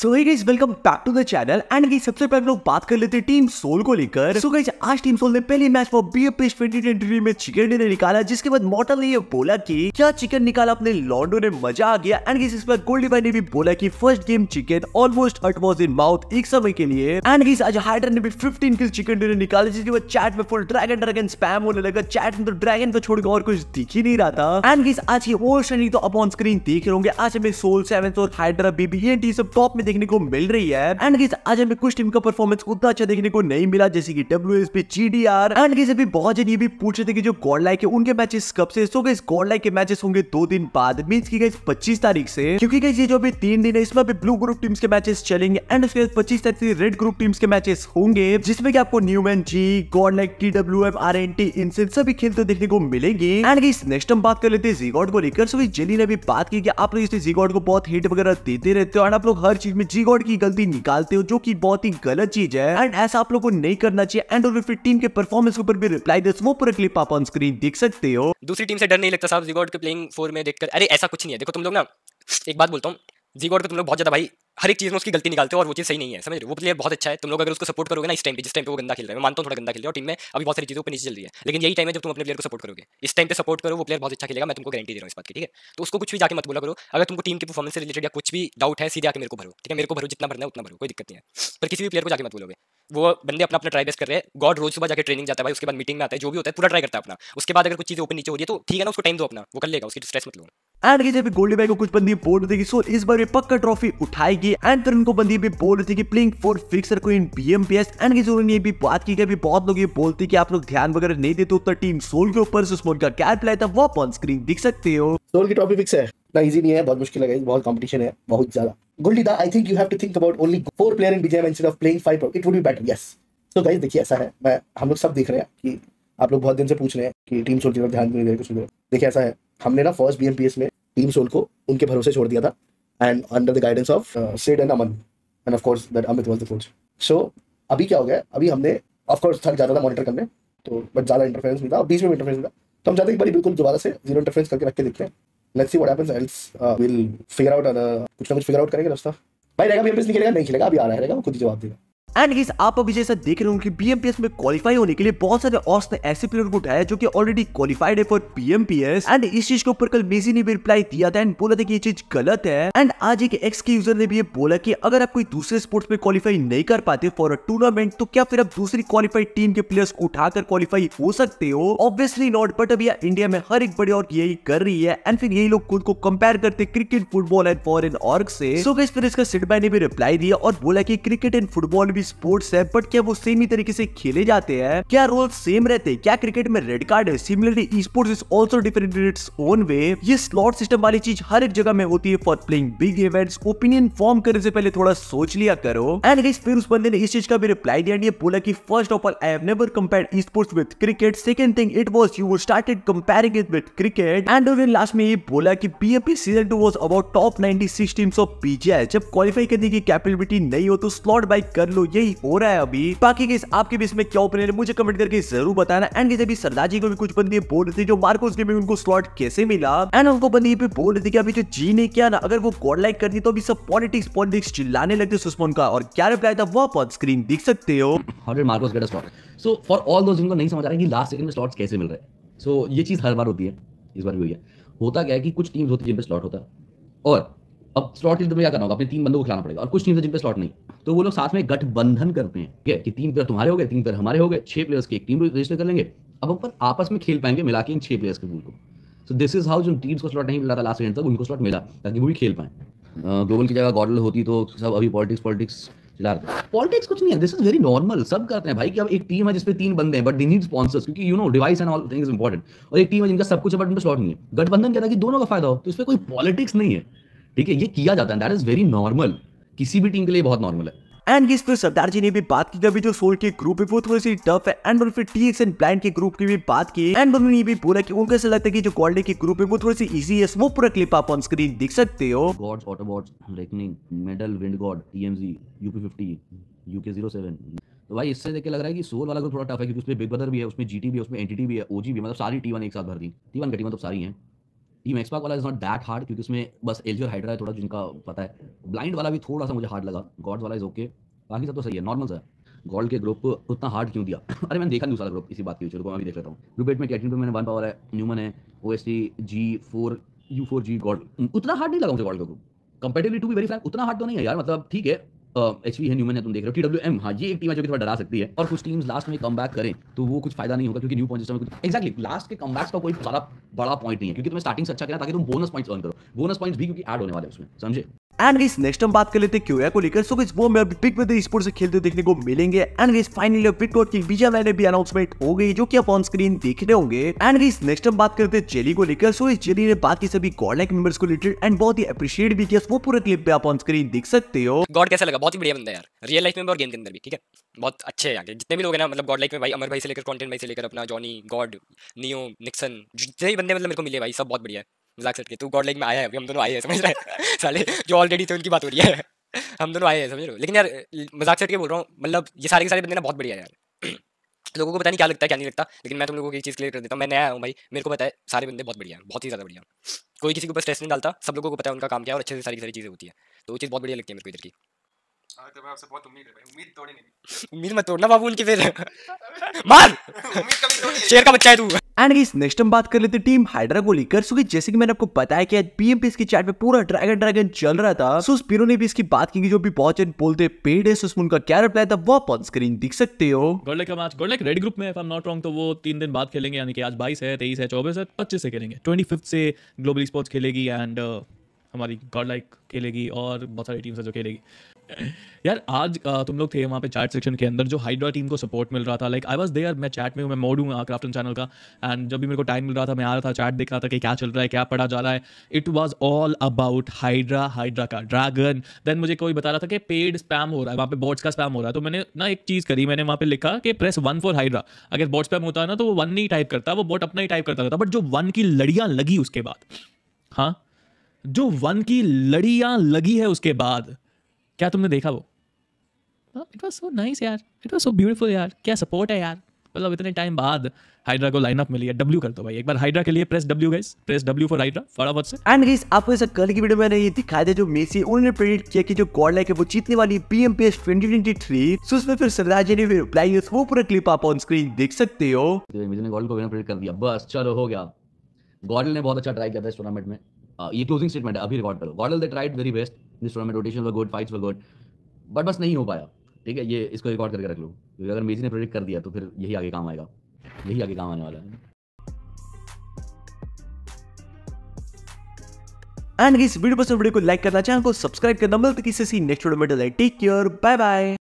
so guys welcome back to the channel and guys सबसे पहले लोग बात कर लेते हैं टीम सोल को लेकर सो गाइस आज टीम सोल ने पहले मैच फॉर बीएफएस 2023 में चिकन डिनर निकाला जिसके बाद मॉडल ने ये बोला कि क्या चिकन निकाला अपने लॉन्डो ने मजा आ गया एंड गाइस इस पर गोल्डी गोल्डीबाई ने भी बोला कि first game chicken almost hut was in mouth एक समय के लिए एंड गाइस आज हाइडर ने भी 15 किल चिकन डिनर निकाला जिसके बाद चैट में फुल ड्रैगन ड्रैगन स्पैम होने लगा चैट में तो ड्रैगन को तो छोड़कर और कुछ दिख ही नहीं रहा था एंड गाइस आज की होल श्रेणी तो अपॉन स्क्रीन देख रहे होंगे आज हमें सोल सेवन और हाइड्रा बीबी सब टॉप में देखने को मिल रही है एंड गिस आज हमें कुछ टीम का परफॉर्मेंस उतना अच्छा देखने को नहीं मिला जैसे की W S P G D R and गिस अभी बहुत जन ये भी पूछ रहे थे कि जो गॉड लाइक है उनके मैचेस कब से सो गई गॉड लाइक के मैचेस होंगे दो दिन बाद मीन की गई पच्चीस तारीख से क्योंकि गई ये जो अभी तीन दिन है इसमें अभी ब्लू ग्रुप टीम्स के मैचेस चलेंगे एंड उसके बाद पच्चीस तारीख से रेड ग्रुप टीम्स के मैचेस होंगे जिसमें कि आपको new Newman G God like T W M R N T इन सभी खेल तो देखने को मिलेंगे एंड गई नेक्स्ट हम बात कर लेते हैं जी गॉड को लेकर सो जेली ने भी बात की कि आप लोग इसे जी गॉड को बहुत हिट वगैरह देते रहते हो एंड आप लोग हर चीज में जी गॉड की गलती निकालते हो जो की बहुत ही गलत चीज है एंड ऐसा आप लोग को नहीं करना चाहिए एंड और फिर टीम के परफॉर्मेंस के ऊपर भी रिप्लाई दे वो पूरा क्लिप आप ऑन स्क्रीन देख सकते हो दूसरी टीम से डर नहीं लगता साहब जी गॉड के प्लेइंग फोर में देखकर अरे ऐसा कुछ नहीं है देखो तुम लोग ना एक बात बोलता हूँ जी गॉड को तुम लोग बहुत ज्यादा भाई हर एक चीज़ में उसकी गलती निकालते हो और वो चीज़ सही नहीं है समझ रहे हो वो प्लेयर बहुत अच्छा है तुम लोग अगर उसको सपोर्ट करोगे ना इस टाइम पे जिस टाइम पे वो गंदा खेल रहा है मैं मानता हूँ थोड़ा गंदा खेल रहा है और टीम में अभी बहुत सारी चीज़ों पर नीचे चल रही है लेकिन यही टाइम है जब तुम अपने प्लेयर को सपोर्ट करोगे इस टाइम पर सपोर्ट करो वो प्लेयर बहुत अच्छा खेलेगा मैं तुमको गारंटी दे रहा हूँ इस बात की ठीक है तो उसको कुछ भी जाकर मत बोला करो अगर तुमको टीम की परफॉर्मेंस से रिलेटेड या कुछ भी डाउट है सीधे आके मेरे को भरो ठीक है मेरे को भरो जितना भरना है उतना भरो कोई दिक्कत नहीं है पर किसी भी प्लेयर को जाकर मत बोलोगे वो बंदे अपना अपना ट्राई बेस कर रहे हैं गॉड रोज सुबह जाकर ट्रेनिंग जाता है भाई उसके बाद मीटिंग में आता है जो भी होता है पूरा ट्राई करता है अपना उसके बाद अगर कुछ चीज़ें ओपन नीचे हो रही है तो ठीक है ना उसको टाइम दो अपना वो कर लेगा उसकी स्ट्रेस मत लो एंड जब गोल्डी बाई को कुछ बंदी बोल रही थी सो इस बार पक्का ट्रॉफी उठाएगी एंड फिर उनको बंदी भी बोल रही थी कि प्लिंग फोर फिक्सर को इन B M P S and की जरूरत भी बात की कि बहुत लोग ये बोलते कि आप लोग ध्यान वगैरह नहीं देते उतना टीम सोल के ऊपर स्मोल का क्या प्लाई था वो ऑन स्क्रीन दिख सकते हो सोल की ट्रॉफी फिक्स है ना इजी नहीं है बहुत मुश्किल है बहुत कॉम्पिटिशन है बहुत ज्यादा गुल्डीदा I think you have to think about only four player in बीजेम instead of playing five it would be better yes तो गाइज देखिए ऐसा है मैं हम लोग सब देख रहे हैं कि आप लोग बहुत दिन से पूछ रहे हैं कि टीम सोल की तरफ ध्यान नहीं दे रहे कुछ नहीं देखिए ऐसा है हमने ना फर्स्ट बी में टीम सोल को उनके भरोसे छोड़ दिया था and under the guidance of सेड and Aman and of course that Amit was the coach so अभी क्या हो गया अभी हमने ऑफ कोर्स थक जाता था मॉनिटर करने तो बट ज़्यादा इंटरफेरेंस नहीं था बीच में इंटरफेरेंस था तो हम चाहते हैं एक बार बिल्कुल दोबारा से जीरो इंटरफेरेंस करके रख के देखते हैं let's see what happens else will figure out other कुछ ना कुछ फिगर आउट करेंगे दोस्तों भाई रहेगा भी एम निकलेगा नहीं खेलेगा अभी आ रहा है खुद ही जवाब देगा एंड गाइस आप अभी जैसा देख रहे हो कि बीएमपीएस में क्वालिफाई होने के लिए बहुत सारे ऑस ने ऐसे प्लेयर को उठाया जो कि ऑलरेडी क्वालिफाइड है फॉर बीएमपीएस एंड इस चीज के ऊपर कल मेजी ने भी रिप्लाई दिया था एंड बोला था कि ये चीज गलत है एंड आज एक एक्स के यूजर ने भी ये बोला कि अगर आप कोई दूसरे स्पोर्ट्स में क्वालिफाई नहीं कर पाते फॉर अ टूर्नामेंट तो क्या फिर आप दूसरी क्वालिफाइड टीम के प्लेयर्स को उठाकर क्वालिफाई हो सकते हो ऑब्वियसली नॉट बट अभी इंडिया में हर एक बड़ी और यही कर रही है एंड फिर यही लोग खुद को कंपेयर करते क्रिकेट फुटबॉल एंड फॉरन ऑर्ग से सो फिर इसका सिडबाई ने भी रिप्लाई दिया और बोला की क्रिकेट एंड फुटबॉल भी भी स्पोर्ट्स है बट क्या वो सेम ही तरीके से खेले जाते हैं क्या रोल सेम रहते हैं क्या क्रिकेट में रेड कार्ड है similarly sports is also different in its own way ये स्लॉट सिस्टम वाली चीज हर एक जगह में होती है for playing big events opinion form करने से पहले थोड़ा सोच लिया करो एंड गाइस फिर उस बंदे ने इस चीज का भी रिप्लाई दिया ये बोला कि first of all I have never compared sports with cricket second thing it was you started comparing it with cricket and उन्होंने लास्ट में ये बोला कि BAP season 2 was about top 96 teams of PGI जब क्वालीफाई करने की capability नहीं हो तो स्लॉट बाई कर लो यही हो रहा है अभी बाकी के आपके भी इसमें क्या ओपिनियन है मुझे कमेंट करके जरूर बताना एंड जब सरदार जी को भी कुछ बंदी बोल रही थी जो मार्कोस गेम में उनको स्लॉट कैसे मिला एंड उनको बंदी पे बोल रही थी कि अभी जो जी ने किया ना अगर वो गॉड लाइक कर दी तो अभी सब पॉलिटिक्स पॉलिटिक्स चिल्लाने लगते सुषमन का और क्या रिप्लाई था वो आप स्क्रीन देख सकते हो Marcos get slot so for all दो जिनको नहीं समझ आ रहा है कि लास्ट सेकंड में स्लॉट्स कैसे मिल रहे हैं सो so, ये चीज हर बार होती है इस बार भी हुई है होता क्या है कि कुछ टीम्स होती है जिन पर स्लॉट होता है और अब स्लॉट लिए तुम्हें क्या करना होगा अपने तीन बंदों को खिलाना पड़ेगा और कुछ टीम है जिन पे स्लॉट नहीं तो वो लोग साथ में गठबंधन करते हैं ठीक है कि तीन प्लेयर तुम्हारे हो गए तीन प्लेयर हमारे हो गए छह प्लेयर्स की एक टीम रजिस्टर कर लेंगे अब अपन आपस में खेल पाएंगे मिला के इन छह प्लेयर्स के पूल को सो दिस इज हाउ जो टीम्स को स्लॉट नहीं मिला था लास्ट एंड तक उनको स्लॉट मिला ताकि वो भी खेल पाए ग्लोबल की जगह गॉडल होती तो सब अभी पॉलिटिक्स पॉलिटिक्स चला रहे पॉलिटिक्स कुछ नहीं है दिस इज वेरी नॉर्मल सब करते हैं भाई कि अब एक टीम है जिसपे तीन बंदे हैं बट दे नीड स्पॉन्सर्स क्योंकि you know device and all things is important और एक टीम है जिनका सब कुछ है बट उनका स्लॉट नहीं है गठबंधन कहता है कि दोनों का फायदा हो तो इसमें कोई पॉलिटिक्स नहीं है ठीक है ये किया जाता है दैट इज वेरी नॉर्मल किसी भी टीम के लिए बहुत नॉर्मल है एंड इस पर सरदार जी ने भी बात की जो सोल के ग्रुप है वो थोड़ी सी टफ है एंड फिर टी एंड ब्लाइंड के ग्रुप की भी बात की एंड उन्होंने ये भी बोला कि उनको ऐसा लगता है कि जो गोल्डे के ग्रुप है वो थोड़ी सी इजी है वो पूरा क्लिप आप ऑन स्क्रीन देख सकते हो gods autobots medal wind god TMG UP 50 UK 07 तो भाई इससे देख के लग रहा है कि सोल वाला ग्रुप थोड़ा टफ है क्योंकि उसमें बिग ब्रदर भी है उसमें जीटी भी है उसमें एनटीटी भी है ओजी भी मतलब सारी टी एक साथ भर दी टी का टी मतलब सारी है टीम एक्सपाक वाला इज नॉट दैट हार्ड क्योंकि उसमें बस और हाइड्रा है थोड़ा जिनका पता है ब्लाइंड वाला भी थोड़ा सा मुझे हार्ड लगा गॉड वाला इज ओके बाकी सब तो सही है नॉर्मल सर गोल्ड के ग्रुप उतना हार्ड क्यों दिया अरे मैंने देखा नहीं दूसरा ग्रुप इसी बात की चलो मैं भी देख लेता हूँ ग्रुप एट में कैटिन पर मैंने वन पावर है न्यूमन है O S T G four U four G gold उतना हार्ड नहीं लगा मुझे गॉल्ड का ग्रुप कंपेटिवली टू भी वेरी फ्रैंक उतना हार्ड तो नहीं है यार मतलब ठीक है एच पी है न्यूमन है तुम देख रहे हो टी डब्ल्यू एम हाँ ये एक टीम है जो कि थोड़ा डरा सकती है और कुछ टीम्स लास्ट में कम बैक करें तो वो कुछ फायदा नहीं होगा क्योंकि न्यू पॉइंट सिस्टम कुछ एक्जैक्टली लास्ट के कम का कोई सारा बड़ा पॉइंट नहीं है क्योंकि तुम्हें स्टार्टिंग से अच्छा किया ताकि तुम बोनस पॉइंट्स अर्न करो बोनस पॉइंट्स भी क्योंकि ऐड होने वाले उसमें समझे एंड इस नेक्स्ट हम बात कर लेते क्यों क्यूए को लेकर सो वो हमें अभी बिग ब्रदर स्पोर्ट से खेलते देखने को मिलेंगे एंड इस फाइनली बिग डॉट की विजय लाइन भी अनाउंसमेंट हो गई जो कि आप ऑन स्क्रीन देख रहे होंगे एंड इस नेक्स्ट हम बात करते जेली को लेकर सो इस जेली ने बात की सभी गॉड लाइक मेंबर्स को रिलेटेड एंड बहुत ही अप्रिशिएट भी किया वो पूरे क्लिप पे आप ऑन स्क्रीन देख सकते हो गॉड कैसे लगा बहुत ही बढ़िया बंदा है यार रियल लाइफ में और गेम के अंदर भी ठीक है बहुत अच्छे हैं यहाँ जितने भी लोग हैं ना मतलब गॉड लाइफ में भाई अमर भाई से लेकर कॉन्टेंट भाई से लेकर अपना जॉनी गॉड नियो निक्सन जितने भी बंदे मतलब मेरे को मिले भाई सब बहुत बढ़िया है मजाक सट के तू गॉड लाइक में आया है अभी हम दोनों आए हैं समझ रहे साले जो ऑलरेडी थे उनकी बात हो रही है हम दोनों आए हैं समझ रहे हो लेकिन यार मजाक सट के बोल रहा हूँ मतलब ये सारे के सारे बंदे ना बहुत बढ़िया यार लोगों को पता नहीं क्या लगता है क्या नहीं लगता लेकिन मैं तुम लोगों को एक चीज़ क्लियर कर देता हूँ मैं नया हूँ भाई मेरे को पता है सारे बंदे बहुत बढ़िया हैं बहुत ही ज़्यादा बढ़िया कोई किसी के ऊपर स्ट्रेस नहीं डालता सब लोगों को पता है उनका काम क्या है और अच्छे से सारी सारी चीज़ें होती है तो वो चीज़ बहुत बढ़िया लगती है मेरे को इधर की उम्मीद मत तोड़ना बाबू उनकी फिर मार शेर का बच्चा है तू एंड इस नेक्स्ट हम बात कर लेते टीम हाइड्रा को लेकर सो जैसे कि मैंने आपको बताया कि आज बीएमपीएस की चैट में पूरा ड्रैगन ड्रैगन चल रहा था सो स्पिरो ने भी इसकी बात की जो भी बहुत जन बोलते पेड है उसमें उनका क्या रिप्लाई था वो आप ऑन स्क्रीन देख सकते हो गोडलेक का मैच गोडलेक रेड ग्रुप में if I am not wrong तो वो तीन दिन बाद खेलेंगे यानी कि आज 22 है 23 है 24 है 25 से खेलेंगे ट्वेंटी से ग्लोबल स्पोर्ट्स खेलेगी एंड uh, हमारी गॉड लाइक खेलेगी और बहुत सारी टीम्स है जो खेलेगी यार आज तुम लोग थे वहाँ पे चैट सेक्शन के अंदर जो हाइड्रा टीम को सपोर्ट मिल रहा था लाइक आई वॉज देयर मैं चैट में हूँ मैं मोड हूँ क्राफ्टन चैनल का एंड जब भी मेरे को टाइम मिल रहा था मैं आ रहा था चैट देख रहा था कि क्या चल रहा है क्या पढ़ा जा रहा है it was all about hydra hydra का ड्रैगन देन मुझे कोई बता रहा था कि पेड स्पैम हो रहा है वहाँ पे बोर्ड्स का स्पैम हो रहा है तो मैंने ना एक चीज़ करी मैंने वहाँ पे लिखा कि प्रेस वन फॉर हाइड्रा अगर बोर्ड स्पैम होता है ना तो वो वन नहीं टाइप करता वो बोट अपना ही टाइप करता रहता बट जो वन की लड़ियाँ लगी उसके बाद हाँ जो वन की लड़ियाँ लगी है उसके बाद क्या तुमने देखा वो इट वॉज सो नाइस यार इट वॉज सो ब्यूटीफुल यार क्या सपोर्ट है यार मतलब इतने टाइम बाद हाइड्रा को लाइनअप मिली है डब्ल्यू कर दो भाई एक बार हाइड्रा के लिए press W guys press W for hydra फटाफट से एंड गाइस आपको इस कल की वीडियो में ये दिखाया था जो मेसी उन्होंने प्रेडिक्ट किया कि जो गॉड लाइक है वो जीतने वाली पीएमपीएस 2023 सो उसमें फिर सरदार जी ने भी रिप्लाई किया वो पूरा क्लिप आप ऑन स्क्रीन देख सकते हो मेसी ने गॉड को विनर प्रेडिक्ट कर दिया बस चलो हो गया गॉड ने बहुत अच्छा ट्राई किया था इस टूर्नामेंट में ये क्लोजिंग स्टेटमेंट है अभी रिकॉर्ड करो गॉड ने ट्राइड वेरी बेस्ट इस tournament rotation were good fights were good but बस नहीं हो पाया ठीक है ये इसको रिकॉर्ड करके रख लो क्योंकि अगर मेजी ने प्रोडिक्ट कर दिया तो फिर यही आगे काम आएगा यही आगे काम आने वाला है एंड इस वीडियो पसंद वीडियो को लाइक करना चैनल को सब्सक्राइब करना मिलते किसी नेक्स्ट वीडियो में टेक केयर बाय बाय